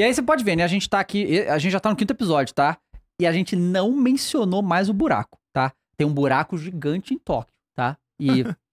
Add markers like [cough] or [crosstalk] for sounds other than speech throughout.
E aí você pode ver, né? A gente tá aqui, a gente já tá no quinto episódio, tá? E a gente não mencionou mais o buraco, tá? Tem um buraco gigante em Tóquio, tá? E [laughs]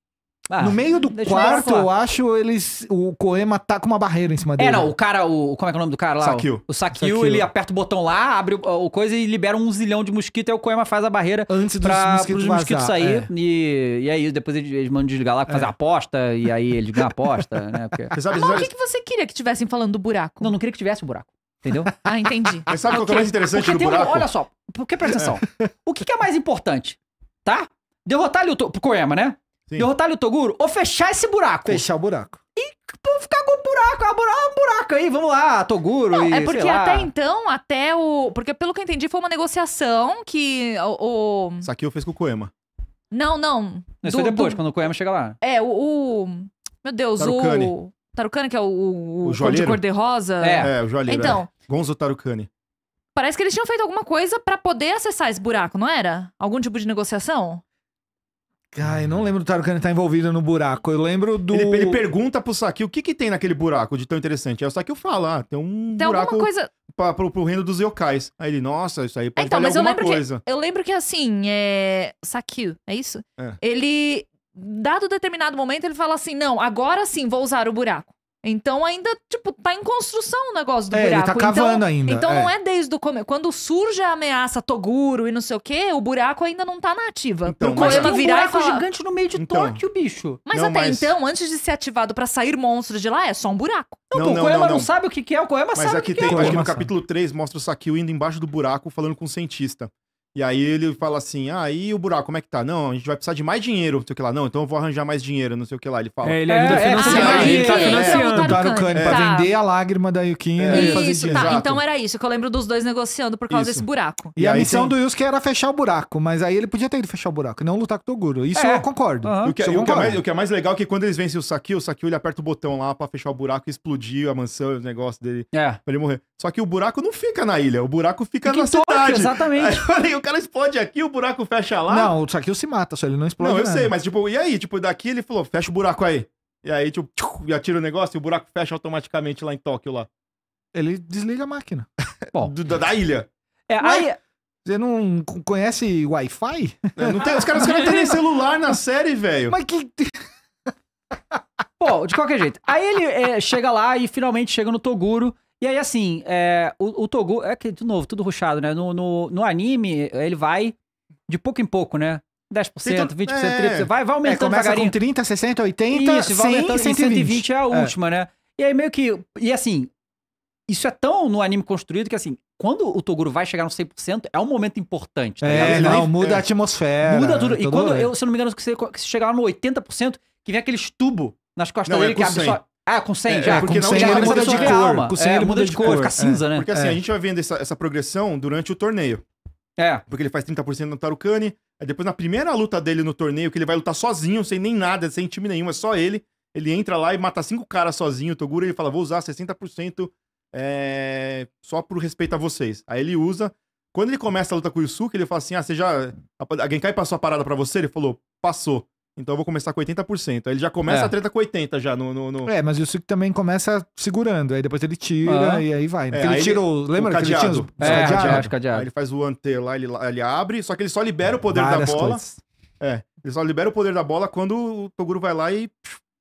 Ah, no meio do quarto, eu, eu acho, eles. O Koema tá com uma barreira em cima dele. É, não, o cara, o. Como é que é o nome do cara lá? Sakil. O, o ele aperta o botão lá, abre o, o, coisa e libera um zilhão de mosquito, aí o Koema faz a barreira antes dos pra, mosquitos, pros mosquitos sair. É. E, e aí, depois eles, eles mandam desligar lá é. fazer a aposta, e aí eles ganham a aposta, [laughs] né? Porque... sabe, o que, que você queria que tivessem falando do buraco? Não, não queria que tivesse o buraco. Entendeu? [laughs] ah, entendi. Mas sabe o que é mais interessante porque do buraco? Um, olha só, porque presta atenção. É. o que, que é mais importante? Tá? Derrotar ali o Koema, né? Sim. derrotar o Toguro ou fechar esse buraco. Fechar o buraco. E ficar com o buraco, ah, é buraco, é buraco aí, vamos lá, Toguro Não, e, é porque até lá. então, até o... Porque pelo que eu entendi, foi uma negociação que o... Isso aqui eu fiz com o Koema. Não, não. Isso do, foi depois, do... quando o Koema chega lá. É, o... o... Meu Deus, Tarucani. o... Tarucani, que é o... O, o joalheiro. de cor-de-rosa. É. é. o joalheiro. É. Então... É. Gonzo Tarucani. Parece que eles tinham feito alguma coisa para poder acessar esse buraco, não era? Algum tipo de negociação? Cara, eu não lembro do Tarkan estar envolvido no buraco. Eu lembro do. Ele, ele pergunta pro Saki o que que tem naquele buraco de tão interessante. Aí o Saki fala: ah, tem um tem buraco alguma coisa... pra, pro, pro reino dos yokais. Aí ele, nossa, isso aí pode então, valer mas alguma eu lembro coisa. Que, eu lembro que assim, é. Saki, é isso? É. Ele, dado determinado momento, ele fala assim: não, agora sim vou usar o buraco. Então ainda, tipo, tá em construção o negócio do é, buraco. Ele tá então, cavando então, ainda. Então é. não é desde o começo. Quando surge a ameaça Toguro e não sei o quê, o buraco ainda não tá na ativa. Então, Pro mas virar um buraco fala... gigante no meio de então, Tóquio, bicho. Mas não, até mas... então, antes de ser ativado para sair monstros de lá, é só um buraco. Não, não, não o Koema não, não, sabe o que, é, o Koema mas sabe o que, tem, é. Mas aqui no capítulo 3 mostra o Sakio indo embaixo do buraco falando com o um cientista. E aí ele fala assim: ah, e o buraco, como é que tá? Não, a gente vai precisar de mais dinheiro, não sei o que lá. Não, então eu vou arranjar mais dinheiro, não sei o que lá. Ele fala. É, ele ainda é, é a É, ele, tá é, é, financiando. É, Tarucani Cane pra vender a lágrima da Yukin. É. Isso, tá. Então era isso, que eu lembro dos dois negociando por causa isso. desse buraco. E, e a missão tem... do Yusuke era fechar o buraco, mas aí ele podia ter ido fechar o buraco, não lutar com o Toguro. Isso eu concordo. Uhum. O, que, eu o, mais, o, que, é mais, legal é que quando eles vencem o Saki, o Saki ele aperta o botão lá pra fechar o buraco e explodir a mansão e o negócio dele. É. Pra ele morrer. Só que o buraco não fica na ilha, o buraco fica, na cidade. Exatamente o cara explode aqui, o buraco fecha lá. Não, o Shaquille se mata, só ele não explode. Não, eu nada. sei, mas tipo, e aí? Tipo, daqui ele falou, fecha o buraco aí. E aí, tipo, tchum, atira o negócio e o buraco fecha automaticamente lá em Tóquio lá. Ele desliga a máquina. [laughs] Bom. da, da, ilha. É, aí. Você não conhece Wi-Fi? É, não tem, os caras, os caras não têm nem celular na série, velho. Mas que. Pô, de qualquer jeito. Aí ele é, chega lá e finalmente chega no Toguro. E aí, assim, é, o, o, Togu, é que, de novo, tudo ruchado, né? No, no, no anime, ele vai de pouco em pouco, né? 10%, 20%, então, é, 30%, vai, vai é, aumentando é, começa devagarinho. com 30, 60, 80, isso, 100, aumentando, 120. 120 é a é. última, é. né? E aí meio que, e assim, isso é tão no anime construído que assim, quando o Toguro vai chegar no 100%, é um momento importante. Tá é, ligado? não, muda é. a atmosfera. Muda tudo. e quando, eu, se eu não me engano, se você, que chegar no 80%, que vem aqueles tubo nas costas não, dele é que absorve. Ah, com 100 é, já. É, porque com 100 é, ele muda de cor. Com 100 ele muda de cor, fica cinza, é, né? Porque assim, a gente vai vendo essa, essa progressão durante o torneio. É. Porque ele faz 30% no Tarukani. Aí depois, na primeira luta dele no torneio, que ele vai lutar sozinho, sem nem nada, sem time nenhum, é só ele. Ele entra lá e mata cinco caras sozinho. O Toguro ele fala: vou usar 60% é... só por respeito a vocês. Aí ele usa. Quando ele começa a luta com o Yusuke, ele fala assim: ah, você já. Alguém cai passou a parada pra você? Ele falou: passou. Então eu vou começar com 80%. Aí ele já começa é. a treta com 80% já no, no, no... É, mas o Yusuke também começa segurando, aí depois ele tira ah. e aí vai. Né? É, ele aí tira o. Lembra o que cadeado. ele tinha os... É, os cadeado. cadeado. Aí ele faz o ante lá, ele, ele abre, só que ele só libera o poder da bola. Coisas. É, ele só libera o poder da bola quando o Toguro vai lá e.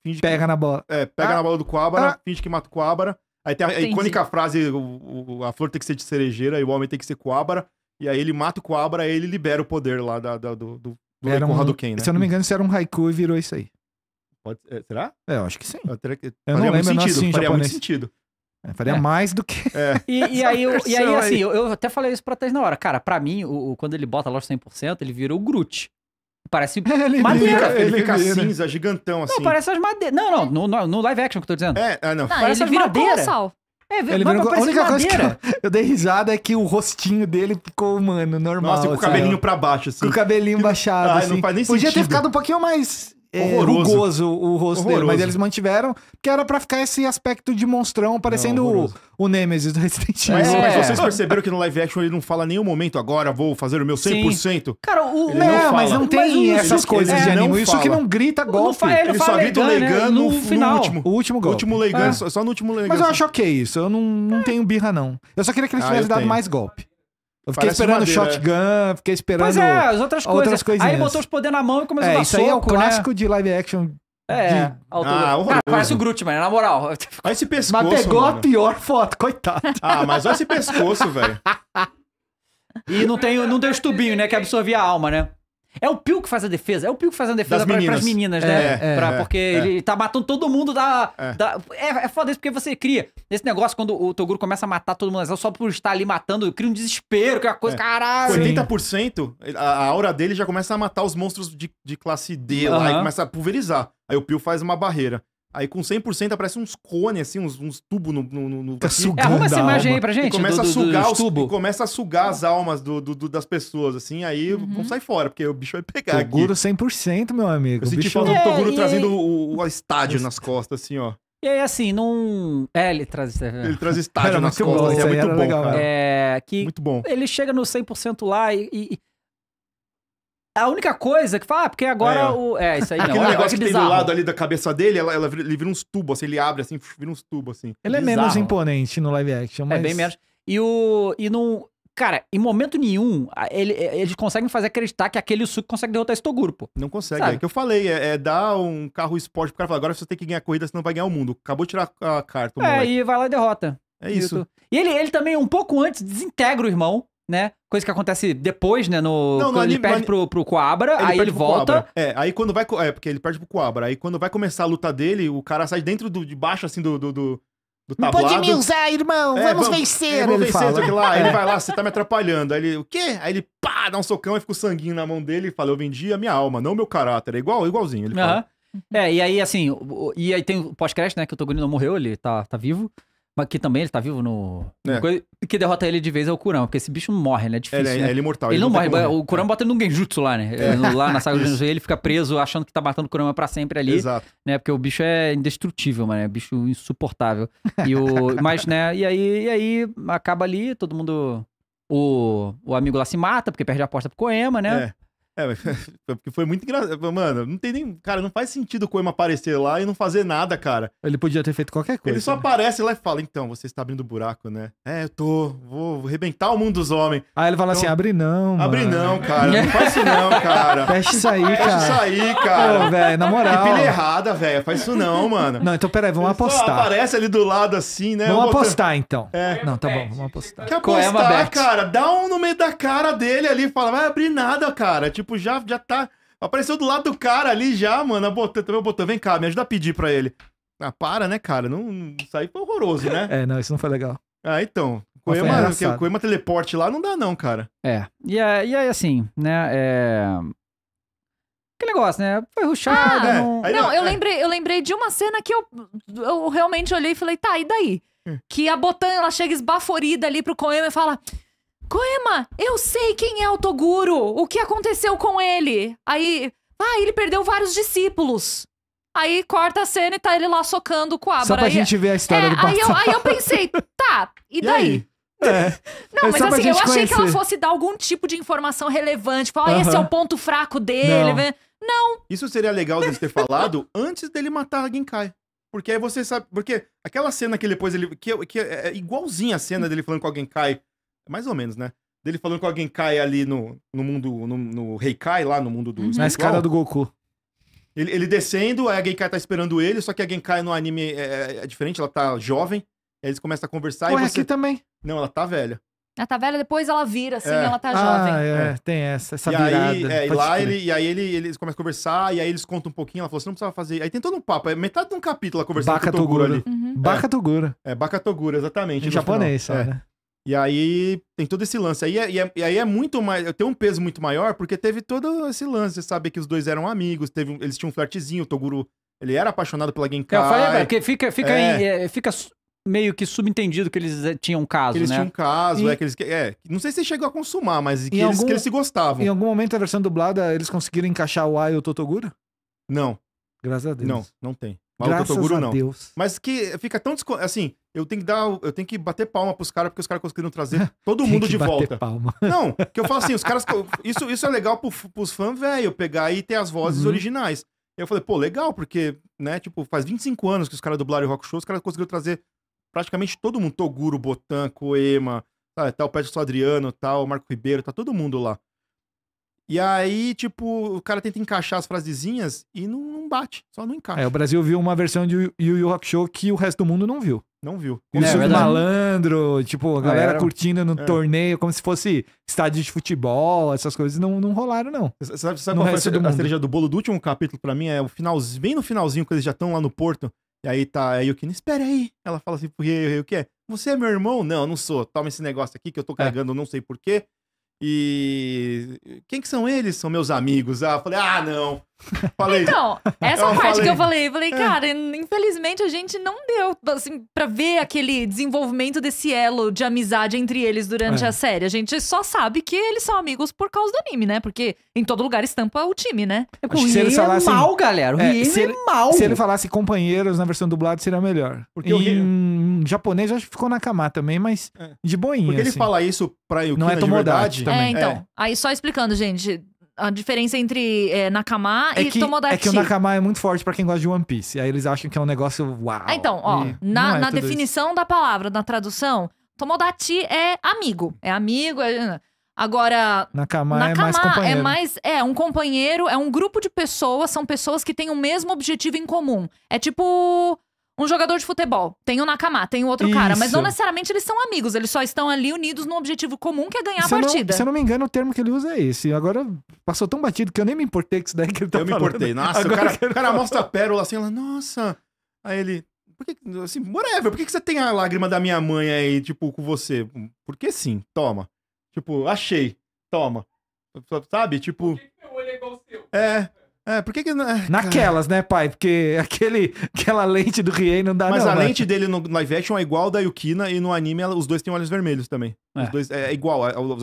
Finge pega que... na bola. É, pega ah. na bola do coabra, ah. finge que mata o coabra. Aí tem a, a icônica frase: o, o, a flor tem que ser de cerejeira e o homem tem que ser coabra. E aí ele mata o coabra, e ele libera o poder lá da, da do, do, do era um, né? Se eu não me hum. engano, isso era um haiku e virou isso aí. Pode, eh, será? É, eu acho que sim. Eu, que... eu não lembro, sentido, não faria muito sentido. É, faria é. mais do que. É. [laughs] E, e, aí, eu, e aí, assim, aí. Eu, eu, até falei isso pra Thais na hora. Cara, pra mim, o, o quando ele bota loja 100%, ele virou o Groot. Parece [laughs] ele madeira. Vira, ele fica cinza, gigantão assim. Não, parece as madeiras. Não, não, no, no, live action que eu tô dizendo. É, ah, não. não parece ele vira madeira. colossal. É, velho, ele virou, a única coisa que eu, dei risada é que o rostinho dele ficou humano, normal. Nossa, com o assim. cabelinho pra baixo, assim. Com o cabelinho que... baixado, ah, assim. Não faz nem Podia sentido. ter ficado um pouquinho mais é, horroroso. rugoso o rosto horroroso. dele. Mas eles mantiveram, que era pra ficar esse aspecto de monstrão, parecendo não, o, o Nemesis do Resident Evil. Mas, é. mas, vocês perceberam que no live action ele não fala nenhum momento, agora vou fazer o meu 100%. Sim. Cara, o... Ele não, não mas não tem mas essas coisas é, de anime. Isso que não grita golpe. Não, ele, ele só grita o Leigan né, no, no, final. último. O último golpe. O último Leigan, é. só, só, no último Leigan. Mas eu acho ok isso. Eu não, não tenho birra, não. Eu só queria que eles ah, tivessem dado mais golpe. Eu fiquei Parece esperando madeira. shotgun, fiquei é. esperando. Pois é, as outras coisas. Outras aí botou os poderes na mão e começou é, a dar Isso soco, aí é o né? clássico né? de live action. É, de... ah, Cara, ah, parece o Groot, mano, na moral. Olha esse pescoço. Mas pegou mano. a pior foto, coitado. Ah, mas olha esse pescoço, velho. E não tem, não deu os tubinhos, né? Que absorvia a alma, né? É o Pio que faz a defesa. É o Pio que faz a defesa das pra, meninas. pras meninas, né? É, é, porque é. ele tá matando todo mundo da. É, da, é, é, foda isso, porque você cria esse negócio quando o Toguro começa a matar todo mundo só por estar ali matando, cria um desespero, que é uma coisa. É. Caralho! 80%, a, a aura dele já começa a matar os monstros de, de classe D uhum. lá e começa a pulverizar. Aí o Pio faz uma barreira. Aí com 100% aparece uns cones, assim, uns, uns tubos no, no, no tá é, Arruma essa imagem aí pra gente. E começa, do, a sugar os, tubo. começa a sugar as almas do, do das pessoas, assim, aí uhum. vão sair fora, porque o bicho vai pegar Toguro aqui. 100%, meu amigo. Eu senti bicho... falta do é, Toguro é, trazendo o, o, estádio nas costas, assim, ó. E aí, assim, num... É, ele traz... É ele traz estádio nas costas, bom, assim, é muito bom, legal, É, que muito bom. Ele chega no 100% lá e... e a única coisa que fala, ah, porque agora é. o. É, isso aí não. Aquele negócio que, que tem do lado ali da cabeça dele, ela, ela ele vira uns tubos, assim, ele abre assim, vira uns tubos, assim. Ele é menos imponente no live action, é mas. É bem menos. E o. E não. Cara, em momento nenhum, ele, é, eles conseguem fazer acreditar que aquele suco consegue derrotar esse Toguro, pô. Não consegue, Sabe? é o que eu falei, é, é, dar um carro esporte pro cara falar, agora você tem que ganhar a corrida, senão vai ganhar o mundo. Acabou de tirar a carta. É, moleque. e vai lá e derrota. É isso. E ele, ele também, um pouco antes, desintegra o irmão né? Coisa que acontece depois, né? No, não, no ele perde no, pro, pro Coabra, aí ele volta. Coabra. É, aí quando vai. É, porque ele perde pro Coabra. Aí quando vai começar a luta dele, o cara sai dentro do, de baixo, assim, do. do, do... Não pode me usar, irmão. É, vamos, vamos, vencer. É, vamos ele vencer, fala. Lá. ele vai lá, [laughs] você tá me atrapalhando. Aí ele, o quê? Aí ele, pá, dá um socão e fica o sanguinho na mão dele e fala, eu vendi a minha alma, não o meu caráter. É igual, igualzinho, ele fala. É, e aí, assim, e aí tem o pós-crédito, né, que o Toguri não morreu, ele tá, tá vivo. Mas que também ele tá vivo no. É. Coisa... Que derrota ele de vez é o Kurama, porque esse bicho não morre, né? É difícil. Ele, né? é, ele é imortal. Ele, ele não, morre. O Kurama é. bota ele num genjutsu lá, né? É. Lá na saga do [laughs] genjutsu, ele fica preso achando que tá matando o Kurama pra sempre ali. Exato. Né? Porque o bicho é indestrutível, mano. É um bicho insuportável. E o... [laughs] Mas, né? E aí, e aí acaba ali, todo mundo. O, o amigo lá se mata, porque perde a aposta pro Koema, né? É. É, [laughs] porque foi muito engraçado. Mano, não tem nem. Cara, não faz sentido o Coima aparecer lá e não fazer nada, cara. Ele podia ter feito qualquer coisa. Ele só né? aparece lá e fala: então, você está abrindo buraco, né? É, eu tô. Vou arrebentar o mundo dos homens. Aí ele fala assim, então, assim: abre não. Abre mano. não, cara. Não faz isso não, cara. [laughs] Fecha isso aí, cara. Fecha isso aí, cara. Pô, velho, na moral. Pilha errada, velho. Faz isso não, mano. Não, então peraí, vamos ele apostar. aparece ali do lado assim, né? Vamos apostar, então. É. Não, tá bom, vamos apostar. Que apostar, Coema cara? Dá um no meio da cara dele ali e fala: vai abrir nada, cara. Tipo, Tipo, já, já tá. Apareceu do lado do cara ali já, mano. Botão, também botão. Vem cá, me ajuda a pedir pra ele. Ah, para, né, cara? Não, não aí foi horroroso, né? É, não, isso não foi legal. Ah, então. Coema, Coema teleporte lá não dá, não, cara. É. E, aí, é, e aí é assim, né? É. Que negócio, né? Foi ruxado. Ah, não, é. não eu, é. Lembrei, eu lembrei de uma cena que eu, eu realmente olhei e falei, tá, e daí? Hum. Que a Botan, ela chega esbaforida ali pro Coema e fala: Koema, eu sei quem é o Toguro. O que aconteceu com ele? Aí, ah, ele perdeu vários discípulos. Aí corta a cena e tá ele lá socando com a Só pra aí, gente ver a é, história é, do passado. Aí eu, aí eu pensei, tá, e [laughs] daí? E É. [laughs] Não, é mas assim, eu achei conhecer. que ela fosse dar algum tipo de informação relevante. Falar, ah, esse é o ponto fraco dele. Não. Né? Não. Isso seria legal de ter [laughs] falado antes dele matar a Genkai. Porque aí você sabe. Porque aquela cena que depois ele. Que, que é, é igualzinha a cena hum. dele falando com a Genkai mais ou menos, né? Dele falando que alguém cai ali no, no mundo, no, no Kai lá no mundo do. Uhum. Na escada do Goku. Ele, ele descendo, aí a Genkai tá esperando ele, só que a Genkai no anime é, é, é diferente, ela tá jovem, aí eles começam a conversar Ué, e você... aqui também. Não, ela tá velha. Ela tá velha, depois ela vira, assim, é. ela tá ah, jovem. É, é, tem essa, essa e virada. Aí, é, e lá ele, e aí ele, eles começam a conversar, e aí eles contam um pouquinho, ela falou, você não precisava fazer... Aí tem todo um papo, é metade de um capítulo a conversa. Baka com o Toguro, ali. Uhum. Baka é. Togura. É, Baka Togura, exatamente. Em japonês, final. né? E aí tem todo esse lance. Aí é, e, é, aí é muito mais. Tem um peso muito maior, porque teve todo esse lance, sabe? Que os dois eram amigos, teve, eles tinham um flertezinho, o Toguro. Ele era apaixonado pela Genkai. É, eu falei, velho, é, porque fica, fica, é. Em, fica meio que subentendido que eles tinham um caso, que eles né? tinham um caso, e... é, que eles... É, não sei se chegou a consumar, mas que, em eles, algum... que eles se gostavam. Em algum momento a versão dublada, eles conseguiram encaixar o A e o Totoguro? Não. Graças a Deus. Não, não tem. Mas Graças Toguro, a Deus. Mas que fica tão desco... assim, eu tenho que dar, eu tenho que bater palma pros caras porque os caras conseguiram trazer [laughs] todo mundo de volta. Palma. [laughs] Não, que eu falo assim, os caras isso isso é legal pro, pros fãs velho pegar e ter as vozes uhum. originais. Eu falei, pô, legal, porque, né, tipo, faz 25 anos que os caras dublaram o Rock Show, os caras conseguiram trazer praticamente todo mundo, Toguro, Botan, Coema, tal, tá, tá, o Pedro Adriano, tal, tá, Marco Ribeiro, tá todo mundo lá. E aí, tipo, o cara tenta encaixar as frasezinhas e não, não bate, só não encaixa. É, o Brasil viu uma versão de Yu Yu Hakusho que o resto do mundo não viu. Não viu. isso o é, é malandro, tipo, a galera curtindo no é. torneio, como se fosse estádio de futebol, essas coisas não, não rolaram, não. Você sabe, sabe qual foi a estreja do bolo do último capítulo pra mim? É o finalzinho, bem no finalzinho, que eles já estão lá no porto. E aí tá a Yukina, espera aí. Ela fala assim pro Rei, o que é? Você é meu irmão? Não, eu não sou. Toma esse negócio aqui que eu tô é. carregando, é. não sei porquê. E quem que são eles? São meus amigos. Ah, falei, ah, não. Falei. Então, essa eu parte falei. que eu falei, eu falei, é. cara, infelizmente a gente não deu, assim, pra ver aquele desenvolvimento desse elo de amizade entre eles durante é. a série. A gente só sabe que eles são amigos por causa do anime, né? Porque em todo lugar estampa o time, né? É, acho o Rie é falasse... mal, galera. O é, é mal. Se ele falasse companheiros na versão dublada, seria melhor. Porque em japonês acho que ficou na Kama também, mas é. de boinha. Porque ele assim. fala isso pra Yukina Não é tomodade verdade, também. É, então. Aí só explicando, gente, a diferença entre é, Nakama é e que, Tomodachi. É que o Nakama é muito forte para quem gosta de One Piece. Aí eles acham que é um negócio uau. então, ó, na, é na definição isso. da palavra, na tradução, Tomodachi é amigo. É amigo, é... Agora, Nakama, é Nakama é mais companheiro. É, mais, é um companheiro, é um grupo de pessoas, são pessoas que têm o mesmo objetivo em comum. É tipo um jogador de futebol, tem o Nakamá, tem o outro Isso. cara, mas não necessariamente eles são amigos, eles só estão ali unidos num objetivo comum que é ganhar se a partida. Não, se eu não me engano, o termo que ele usa é esse. Agora passou tão batido que eu nem me importei com isso daí que ele tá Eu falando. me importei, nossa, Agora o cara, quero... o cara mostra a pérola assim, ela, nossa. Aí ele, por que, assim, whatever, por que, que você tem a lágrima da minha mãe aí, tipo, com você? Porque sim, toma. Tipo, achei, toma. Sabe, tipo. Por que, meu olho é igual o seu? É. É, por que que... Naquelas, né, pai? Porque aquele, aquela lente do Riei não dá Mas não, a lente dele no live action é igual da Yukina e no anime os dois têm olhos vermelhos também. É. Os dois é, é igual,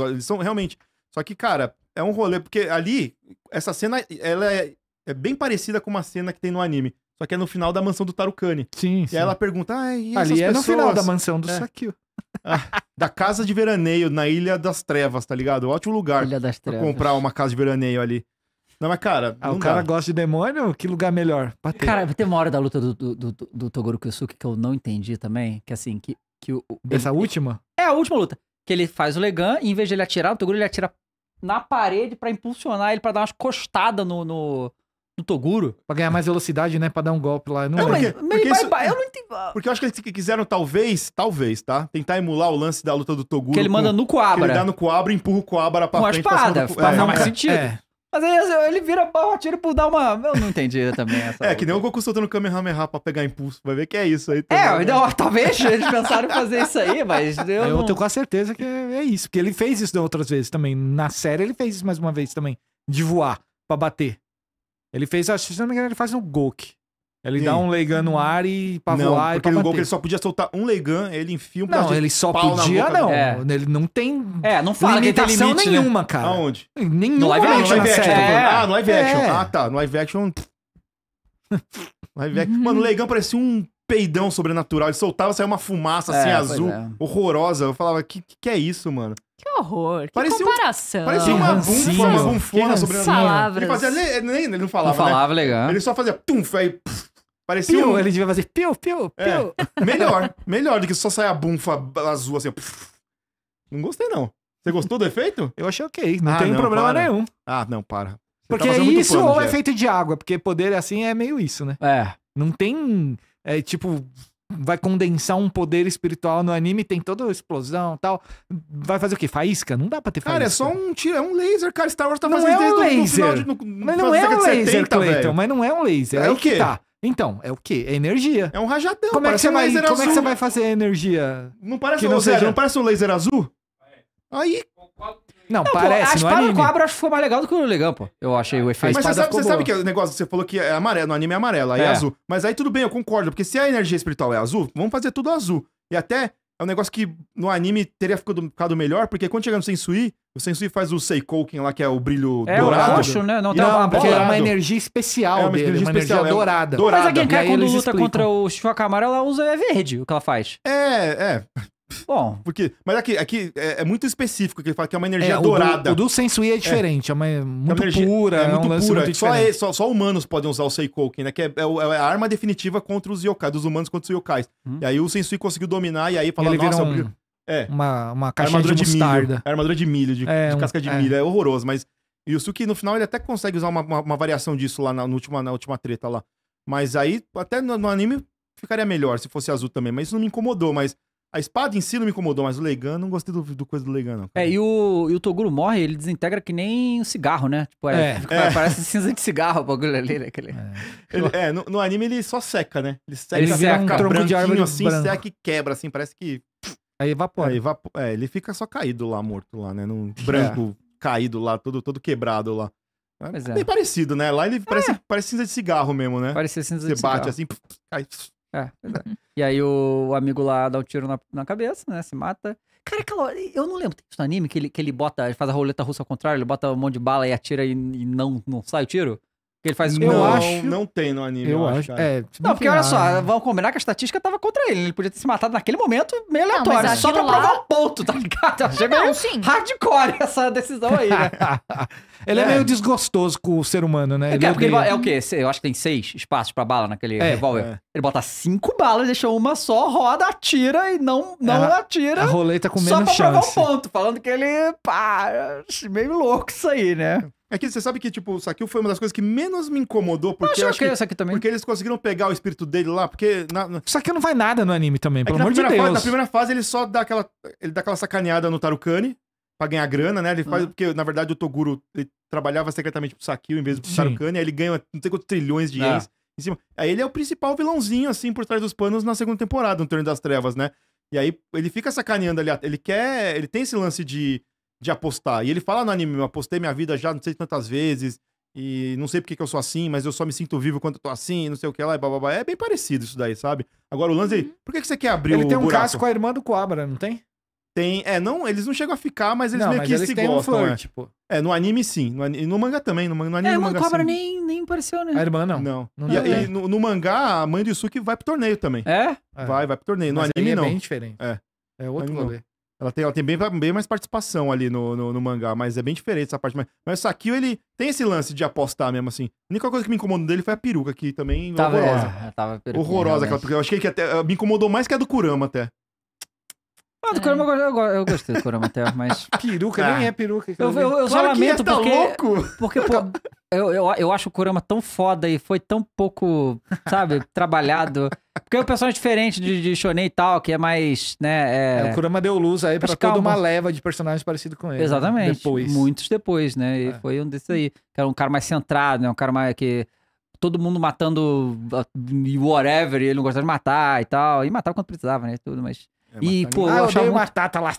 eles são realmente... Só que, cara, é um rolê, porque ali, essa cena, ela é, é bem parecida com uma cena que tem no anime. Só que é no final da mansão do Tarukani. Sim, sim. E ela pergunta, ah, e essas Ali é pessoas? no final da mansão do é. Sakio. [laughs] Ah, da casa de veraneio, na Ilha das Trevas, tá ligado? Ótimo lugar Ilha das Trevas. pra comprar uma casa de veraneio ali. Não, mas cara. Ah, o cara gosta de demônio? Que lugar melhor? Bater. Cara, tem uma hora da luta do, do, do, do Toguro Kusuke que eu não entendi também. Que assim, que. que o, essa ele, última? É a última luta. Que ele faz o Legan e em vez de ele atirar no Toguro, ele atira na parede para impulsionar ele para dar umas costadas no, no no Toguro. Pra ganhar mais velocidade, né? Pra dar um golpe lá. Não, não é. mas, porque, isso, vai, é- eu não entendi. Porque eu acho que eles quiseram, talvez, talvez, tá? Tentar emular o lance da luta do Toguro. Que ele manda no Coabra. ele dá no Coabra e empurra o Coabra pra Com frente. Com a espada. Pra do, é, não, faz é, sentido. É. Mas aí ele vira pau, atira por dar uma. Eu não entendi [laughs] também essa. é, outra. que nem o Goku soltando o Kamehameha pra pegar impulso. Vai ver que é isso aí. É, também, é, não, né? talvez eles pensaram em fazer isso aí, mas. É, eu, eu não... tenho quase certeza que é isso. Porque ele fez isso outras vezes também. Na série ele fez isso mais uma vez também. De voar pra bater. Ele fez, acho que se não me engano, ele faz no goku ele Sim. dá um leigan no ar e pra não, voar. Porque e pra no gol que ele só podia soltar um leigan, ele enfia um Não, ele só podia, não. É. Ele não tem é, não fala limitação limite, né? nenhuma, né? cara. Aonde? Nenhuma no live action. live action é. Ah, no live action. É. Ah, tá. No live action. [laughs] live action. Mano, o leigan parecia um peidão sobrenatural. Ele soltava, saia uma fumaça assim, é, azul, é. horrorosa. Eu falava, que, que é isso, mano? Que horror, que parecia comparação. Um, parecia uma bunfona sobrenatural. Ele fazia, ele, ele, ele não falava, Não falava, né? legal. Ele só fazia, pum, aí... Puf, Parecia piu, um... Ele devia fazer piu, piu, é, piu. [laughs] melhor, melhor do que só sair a bunfa azul assim. Puf. Não gostei, não. Você gostou do efeito? Eu achei ok. Não ah, tem não, problema para. nenhum. Ah, não, para. Você porque tá é isso ou é efeito de água? Porque poder assim é meio isso, né? É. Não tem. É tipo. Vai condensar um poder espiritual no anime, tem toda explosão tal. Vai fazer o quê? Faísca? Não dá pra ter faísca. Cara, é só um tiro, é um laser, cara. Star Wars tá não fazendo é um laser. No, no, no mas não é um laser, 70, Clayton, mas não é um laser. É, é o quê? Que tá. Então, é o quê? É energia. É um rajadão. Como, é que, você um vai, como azul. é que você vai fazer energia? Não parece que um não laser, seja... não parece um laser azul? Aí. Não, não parece, pô, a espada Cobra com acho que mais legal do que o legal, pô. Eu achei o efeito Mas você sabe, você sabe que o é negócio, você falou que é amarelo, no anime é amarelo, aí é. é azul. Mas aí tudo bem, eu concordo, porque se a energia espiritual é azul, vamos fazer tudo azul. E até é um negócio que no anime teria ficado, melhor, porque quando chegamos no Sensui, o Sensui faz o Seikouken lá, que é o brilho é, dourado. É, roxo, né? Não, tá é porque é uma energia especial é uma dele, energia uma especial, energia é dourada. É dourada. Mas a Genkai, quando luta explicam. contra o Shuakamara, ela usa é verde o que ela faz. É, é. Bom. Porque, mas aqui, aqui é, é, muito específico que ele fala que é uma energia é, dourada. O do, o do Sensui é, é diferente, é, é uma, muito é uma energia, pura. É, muito um pura. Muito só, só, só, humanos podem usar o Seikouken, né? Que é, a arma definitiva contra os yokai, dos humanos contra os yokais. Hum. E aí o Sensui conseguiu dominar e aí fala, ele nossa... Um... É. Uma, uma caixa de, de mostarda. Milho, armadura de milho, de, é, de casca de é. milho. É. horroroso, mas. E o Suki, no final, ele até consegue usar uma, uma, uma variação disso lá na, última, na última treta lá. Mas aí, até no, no, anime, ficaria melhor se fosse azul também. Mas isso não me incomodou, mas. A espada em si não me incomodou, mas o Legan, não gostei do, do coisa do Legan, não. É, cara. É, e o, e o Toguro morre, ele desintegra que nem um cigarro, né? Tipo, é, é. [laughs] é. parece cinza de cigarro o bagulho ali, né? Aquele... Ele, é, no, no, anime ele só seca, né? Ele seca, ele seca um tronco de árvore assim, branco. seca e quebra, assim, parece que Aí evapora. Aí é, evapo... É, ele fica só caído lá, morto lá, né? Num [laughs] é. branco caído lá, todo, todo quebrado lá. É pois é, é. bem parecido, né? Lá ele parece, parece cinza de cigarro mesmo, né? Parecia cinza Você de cigarro. Você bate assim, cai. É, e aí o amigo lá dá um tiro na, na cabeça, né? Se mata. Cara, aquela eu não lembro, tem isso no anime que ele, que ele bota, ele faz a roleta russa ao contrário, ele bota um monte de bala e atira e, e não, não sai o tiro? Que ele faz não, acho, não tem no anime, eu, eu acho. acho é, não, porque olha só, vamos combinar que a estatística tava contra ele. Ele podia ter se matado naquele momento meio aleatório, não, só pra lá... provar um ponto, tá ligado? Chegou sim. hardcore essa decisão aí, né? [laughs] ele é. é. meio desgostoso com o ser humano, né? É, ele é, é, porque ele, é o quê? Eu acho que tem seis espaços pra bala naquele é, revólver. É. Ele bota cinco balas, deixa uma só, roda, atira e não, não é, a, atira. A roleta com menos chance. Só pra chance. provar um ponto, falando que ele, pá, meio louco isso aí, né? É que você sabe que, tipo, o Sakil foi uma das coisas que menos me incomodou, porque. Eu acho que, essa é aqui também. Porque eles conseguiram pegar o espírito dele lá, porque. Na, O Sakil não vai nada no anime também, é pelo amor de Deus. Fase, na primeira fase ele só dá aquela. Ele dá aquela sacaneada no Tarukani pra ganhar grana, né? Ele faz. Uhum. Porque, na verdade, o Toguro ele trabalhava secretamente pro Sakil em vez do Tarukani, aí ele ganha não sei quantos trilhões de ah. ienes ah. em cima. Aí ele é o principal vilãozinho, assim, por trás dos panos na segunda temporada, no Torneio das Trevas, né? E aí ele fica sacaneando ali. Ele quer. Ele tem esse lance de de apostar. E ele fala no anime, eu apostei minha vida já não sei tantas vezes, e não sei porque que eu sou assim, mas eu só me sinto vivo quando eu tô assim, não sei o que lá, e bababá. É bem parecido isso daí, sabe? Agora o lance, uhum. por que, que você quer abrir ele o Ele tem um buraco? caso com a irmã do Coabra, não tem? Tem, é, não, eles não chegam a ficar, mas eles não, meio mas que eles se têm gostam, um flirt, né? tipo... É, no anime sim, no, no mangá também, no, no anime é, no mangá cobra sim. nem, nem apareceu, né? A irmã não. Não. não, não e, é. no, no, mangá, a mãe do Yusuke vai pro torneio também. É? Vai, vai pro torneio. No anime é não. É bem diferente. É. É outro rolê. Ela tem, ela tem bem, bem mais participação ali no, no, no, mangá, mas é bem diferente essa parte. Mas, mas o Sakio, ele tem esse lance de apostar mesmo, assim. A única coisa que me incomodou dele foi a peruca, que também tava, horrorosa. É, tava peruca, horrorosa realmente. aquela peruca. Eu achei que até, me incomodou mais que a do Kurama, até. Ah, do Kurama eu, eu, eu gostei do Kurama até, mas. Peruca, ah. nem é peruca. Eu, eu, eu claro só lamento tá porque. Louco. Porque, pô, eu, eu, eu acho o Kurama tão foda e foi tão pouco, sabe, trabalhado. Porque o é personagem é diferente de, de Shonen e tal, que é mais, né. É... É, o Kurama deu luz aí pra mas, toda calma. uma leva de personagens parecidos com ele. Né, Exatamente. Depois. Muitos depois, né? E é. foi um desses aí. Que era um cara mais centrado, né? Um cara mais que todo mundo matando ah, e whatever, e ele não gostava de matar e tal. E matava quando precisava, né? Tudo, mas. É, e, pô, ah, eu, eu achava muito... lá,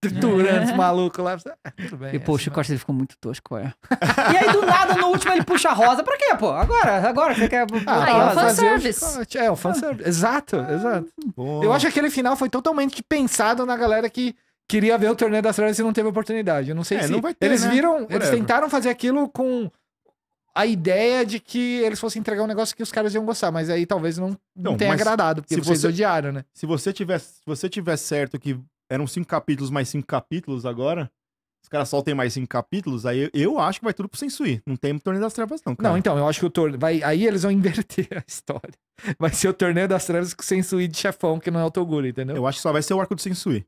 triturando [laughs] os malucos lá. bem, e, pô, o Chico é Costa ficou muito tosco, é. [laughs] e aí, do nada, no último, ele puxa a rosa. Pra quê, pô? Agora, agora você quer... Ah, aí, tá, é o fanservice. É, o fanservice. Exato, ah. exato. Bom. Eu acho que aquele final foi totalmente pensado na galera que queria ver o Torneio das Trevas e não teve oportunidade. Eu não sei é, se... Não vai ter, eles né? viram... Whatever. Eles tentaram fazer aquilo com a ideia de que eles fossem entregar um negócio que os caras iam gostar, mas aí talvez não, não, não tenha agradado, porque se vocês você, odiaram, né? Se você tiver, se você tiver certo que eram cinco capítulos mais cinco capítulos agora, os caras tem mais cinco capítulos, aí eu acho que vai tudo pro Sensui. Não tem Torneio das Trevas, não. Cara. Não, então, eu acho que o torneio. Vai... Aí eles vão [laughs] inverter a história. Vai ser o Torneio das Trevas com o Sensui de chefão, que não é o Toguro, entendeu? Eu acho que só vai ser o arco do Sensui.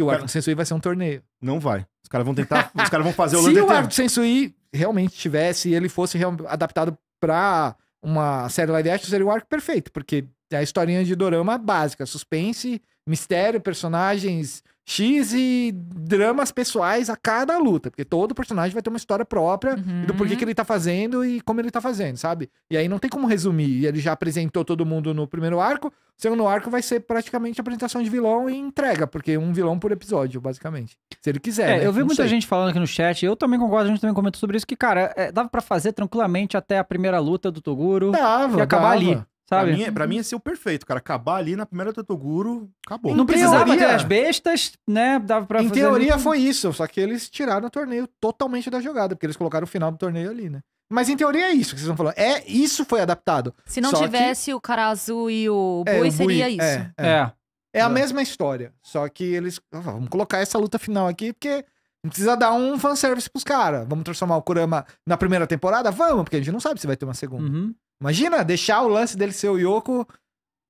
E o arco do Sensui vai ser um torneio. Não vai. Os caras vão tentar. [laughs] os caras vão fazer o Se o arco Sensui realmente tivesse, ele fosse adaptado pra uma série live action, seria o arco perfeito, porque é a historinha de dorama básica, suspense, mistério, personagens X e dramas pessoais a cada luta. Porque todo personagem vai ter uma história própria uhum. do porquê uhum. que ele tá fazendo e como ele tá fazendo, sabe? E aí não tem como resumir. Ele já apresentou todo mundo no primeiro arco. O segundo arco vai ser praticamente apresentação de vilão e entrega, porque um vilão por episódio, basicamente. Se ele quiser. É, né? eu vi não muita sei. gente falando aqui no chat. Eu também concordo, a gente também comentou sobre isso, que, cara, é, dava para fazer tranquilamente até a primeira luta do Toguro dava, e acabar dava. ali. Sabe? Pra mim, é, pra mim é ser o perfeito, cara. Acabar ali na primeira Totoguro, acabou. Não precisava teoria, ter as bestas, né? Dava pra Em fazer teoria ali. foi isso, só que eles tiraram o torneio totalmente da jogada, porque eles colocaram o final do torneio ali, né? Mas em teoria é isso que vocês estão falando. É, isso foi adaptado. Se não só tivesse que... o Karazu e o é, Boi é, seria isso. É, é. é. é a mesma história, só que eles... vamos colocar essa luta final aqui, porque... Não precisa dar um fanservice pros caras. Vamos transformar o Kurama na primeira temporada? Vamos, porque a gente não sabe se vai ter uma segunda. Uhum. Imagina deixar o lance dele ser o Yoko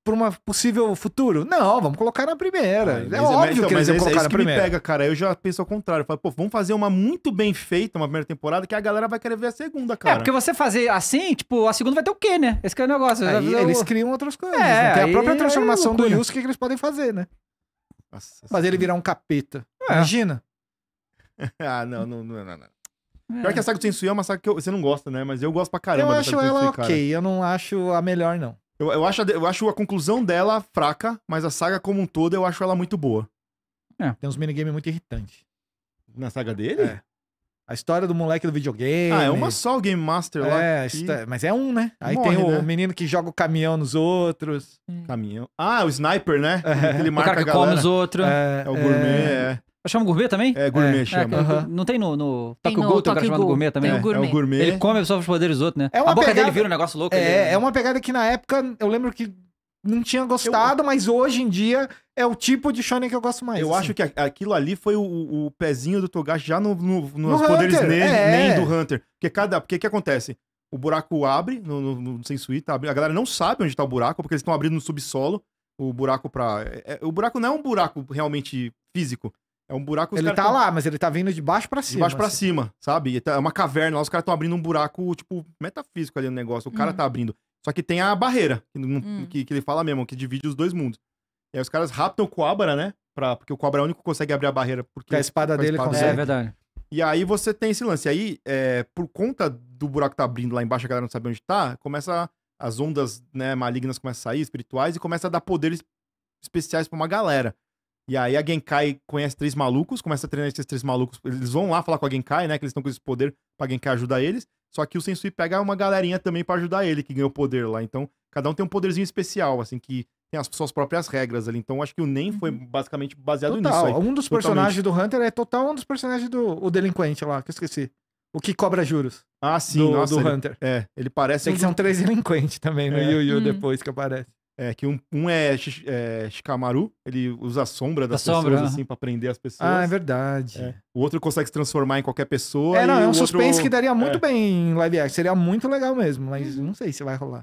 para um possível futuro. Não, vamos colocar na primeira. Ah, é, é óbvio então, que eles iam é, é colocar é isso na que primeira. Me pega, cara. Eu já penso ao contrário. Eu falo, pô, vamos fazer uma muito bem feita, uma primeira temporada, que a galera vai querer ver a segunda, cara. É, porque você fazer assim, tipo, a segunda vai ter o quê, né? Esse que é o negócio. Aí, eu... eles criam outras coisas. É, né? Tem aí, a própria transformação do Yusuke que eles podem fazer, né? Nossa, Fazer ele virar um capeta. É. Imagina. [laughs] ah, não, não, não, não. não. É. Pior que a saga do Sensui é uma saga que eu, você não gosta, né? Mas eu gosto pra caramba. Eu acho ela cara. ok, eu não acho a melhor, não. Eu, eu, acho a, eu acho a conclusão dela fraca, mas a saga como um todo eu acho ela muito boa. É. Tem uns minigames muito irritantes. Na saga dele? É. A história do moleque do videogame. Ah, é uma só o Game Master lá. É, que... mas é um, né? Aí Morre, tem o né? menino que joga o caminhão nos outros. Caminhão. Ah, o sniper, né? É. Ele marca o cara que a galera. come os outros. É, é o gourmet, é. é. Chama gourmet também? É, gourmet é, chama. É, Não tem no. no... Tem Taco no, Gol, tem cara chamado gourmet também. É, o gourmet. é o gourmet. Ele come só os poderes outros, né? É uma a boca pegada... dele vira um negócio louco. É, é, é uma pegada que na época eu lembro que não tinha gostado, eu... mas hoje em dia é o tipo de shonen que eu gosto mais. Eu assim. acho que aquilo ali foi o, o pezinho do Togashi já no, no, no nos Hunter, poderes nem, é. nem do Hunter. Porque cada. Porque que acontece? O buraco abre no, no, no Sensui, tá? A galera não sabe onde tá o buraco, porque eles estão abrindo no subsolo. O buraco pra. É, é, o buraco não é um buraco realmente físico. É um buraco. Ele tá tão... lá, mas ele tá vindo de baixo para cima. De baixo pra assim. cima, sabe? Tá, é uma caverna lá, os caras estão abrindo um buraco, tipo, metafísico ali no negócio. O cara hum. tá abrindo. Só que tem a barreira, que, hum. que, que, ele fala mesmo, que divide os dois mundos. E aí os caras raptam o Cobra, né? Pra, porque o Cobra é o único que consegue abrir a barreira. Porque a espada dele a espada consegue. É, verdade. E aí você tem esse lance. E aí, é, por conta do buraco que tá abrindo lá embaixo, a galera não sabe onde tá, começa. As ondas né, malignas começam a sair, espirituais, e começa a dar poderes especiais pra uma galera. E aí a Genkai conhece três malucos, começa a treinar esses três malucos. Eles vão lá falar com a Genkai, né? Que eles estão com esse poder pra Genkai ajudar eles. Só que o Sensui pega uma galerinha também para ajudar ele, que ganhou poder lá. Então, cada um tem um poderzinho especial, assim, que tem as suas próprias regras ali. Então, acho que o Nen uhum. foi basicamente baseado total. nisso. Aí. Um dos Totalmente. personagens do Hunter é total um dos personagens do o delinquente lá, que eu esqueci. O que cobra juros. Ah, sim, do, nossa, do ele, Hunter. É, ele parece. Tem um... que ser um três delinquente também no é. Yu Yu hum. depois que aparece. É, que um, um é, é Shikamaru, ele usa a sombra das a pessoas, sombra, assim, pra prender as pessoas. Ah, é verdade. É. O outro consegue se transformar em qualquer pessoa. É, não, é um suspense outro... que daria muito é. bem em live action. Seria muito legal mesmo, mas hum. não sei se vai rolar.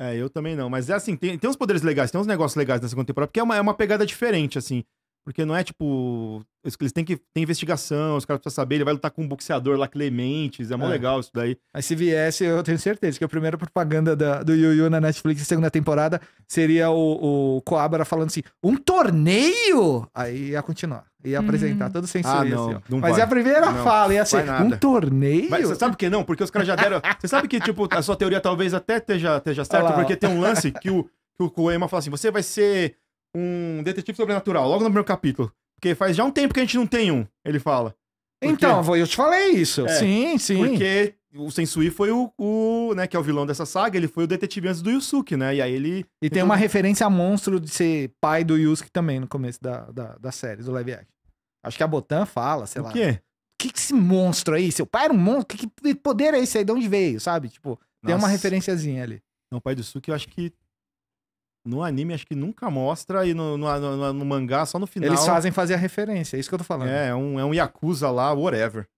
É, eu também não. Mas é assim, tem, tem uns poderes legais, tem uns negócios legais na segunda temporada, porque é uma, é uma pegada diferente, assim. Porque não é tipo. Eles têm que ter investigação, os caras precisam saber. Ele vai lutar com um boxeador lá, Clementes. É mó é. legal isso daí. Mas se viesse, eu tenho certeza que a primeira propaganda da, do Yu Yu na Netflix, segunda temporada, seria o, o Coabra falando assim: um torneio? Aí ia continuar. Ia hum. apresentar todo sem ah, não, assim, não Mas vai. É a primeira não, fala ia ser um torneio? Mas, você sabe por que não? Porque os caras já deram. você sabe que, tipo, a sua teoria talvez até esteja, esteja certa, porque tem um lance que o, que o Coema fala assim: você vai ser um detetive sobrenatural, logo no primeiro capítulo. Porque faz já um tempo que a gente não tem um, ele fala. Porque... Então, eu te falei isso. É, sim, sim. Porque o Sensui foi o, o, né, que é o vilão dessa saga, ele foi o detetive antes do Yusuke, né? E aí ele... E tem uma referência a monstro de ser pai do Yusuke também no começo da, da, da série, do live act Acho que a Botan fala, sei o lá. O quê? O que, que esse monstro aí? Seu pai era um monstro? Que, que poder é esse aí? De onde veio, sabe? Tipo, Nossa. tem uma referenciazinha ali. Não, o pai do Yusuke eu acho que no anime, acho que nunca mostra, e no, no, no, no mangá, só no final. Eles fazem fazer a referência, é isso que eu tô falando. É, é um, é um Yakuza lá, whatever.